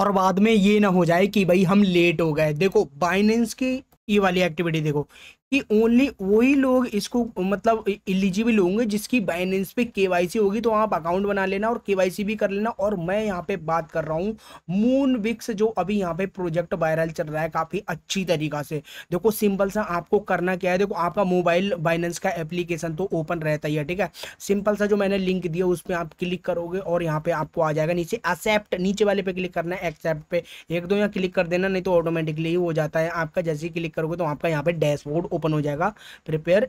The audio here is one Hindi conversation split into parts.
और बाद में ये ना हो जाए कि भाई हम लेट हो गए देखो बाइनेंस की ये वाली एक्टिविटी देखो कि ओनली वही लोग इसको मतलब एलिजिबल होंगे जिसकी बाइनेंस पे केवाईसी होगी तो आप अकाउंट बना लेना और केवाईसी भी कर लेना और मैं यहाँ पे बात कर रहा हूँ मून विक्स जो अभी यहाँ पे प्रोजेक्ट वायरल चल रहा है काफ़ी अच्छी तरीका से देखो सिंपल सा आपको करना क्या है देखो आपका मोबाइल बाइनेंस का एप्लीकेशन तो ओपन रहता ही है ठीक है सिंपल सा जो मैंने लिंक दिया उस पर आप क्लिक करोगे और यहाँ पे आपको आ जाएगा नीचे एक्सेप्ट नीचे वाले पे क्लिक करना है एक्सेप्ट पे एक दो यहाँ क्लिक कर देना नहीं तो ऑटोमेटिकली हो जाता है आपका जैसे ही क्लिक करोगे तो आपका यहाँ पे डैशबोर्ड ओपन हो जाएगा प्रिपेयर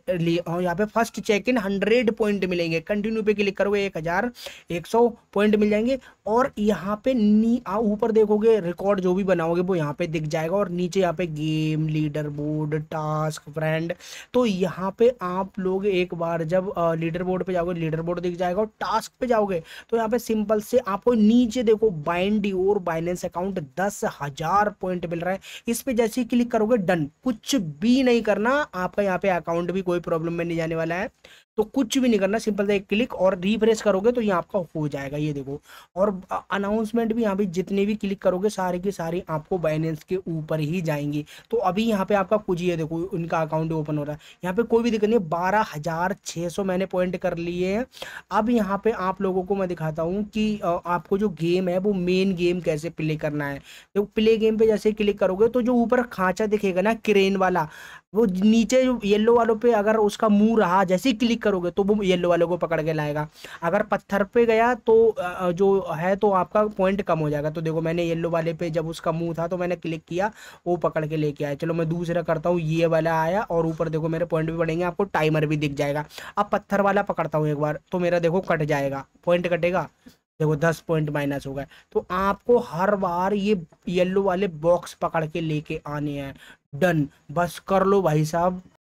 और यहाँ पे first check in hundred point मिलेंगे कंटिन्यू पे क्लिक करोगे एक हज़ार एक सौ पॉइंट मिल जाएंगे और यहाँ पे नी ऊपर देखोगे रिकॉर्ड जो भी बनाओगे वो यहाँ पे दिख जाएगा और नीचे यहाँ पे game leaderboard task friend तो यहाँ पे आप लोग एक बार जब लीडर बोर्ड पे जाओगे लीडर बोर्ड दिख जाएगा और टास्क पे जाओगे तो यहाँ पे सिंपल से आपको नीचे देखो बाइंड और बाइनेंस अकाउंट दस हजार पॉइंट मिल रहा है इस पर जैसे ही क्लिक करोगे डन कुछ भी नहीं करना होगा आपका यहाँ पे अकाउंट भी कोई प्रॉब्लम में नहीं जाने वाला है तो कुछ भी नहीं करना सिंपल सा एक क्लिक और रिफ्रेश करोगे तो ये आपका हो जाएगा ये देखो और अनाउंसमेंट भी यहाँ पे जितने भी क्लिक करोगे सारे के सारे आपको बाइनेंस के ऊपर ही जाएंगे तो अभी यहाँ पे आपका कुछ ये देखो उनका अकाउंट ओपन हो रहा है यहाँ पे कोई भी दिक्कत नहीं बारह मैंने पॉइंट कर लिए हैं अब यहाँ पे आप लोगों को मैं दिखाता हूँ कि आपको जो गेम है वो मेन गेम कैसे प्ले करना है तो प्ले गेम पे जैसे क्लिक करोगे तो जो ऊपर खांचा दिखेगा ना क्रेन वाला वो नीचे जो येलो वालों पे अगर उसका मुंह रहा जैसे ही क्लिक करोगे तो वो येलो वालों को पकड़ के लाएगा अगर पत्थर पे गया तो जो है तो आपका पॉइंट कम हो जाएगा तो देखो मैंने येलो वाले पे जब उसका मुंह था तो मैंने क्लिक किया वो पकड़ के लेके आया चलो मैं दूसरा करता हूँ ये वाला आया और ऊपर देखो मेरे पॉइंट भी बढ़ेंगे आपको टाइमर भी दिख जाएगा अब पत्थर वाला पकड़ता हूँ एक बार तो मेरा देखो कट जाएगा पॉइंट कटेगा देखो दस पॉइंट माइनस हो गए तो आपको हर बार ये येलो वाले बॉक्स पकड़ के लेके आने हैं डन बस कर लो भाई साहब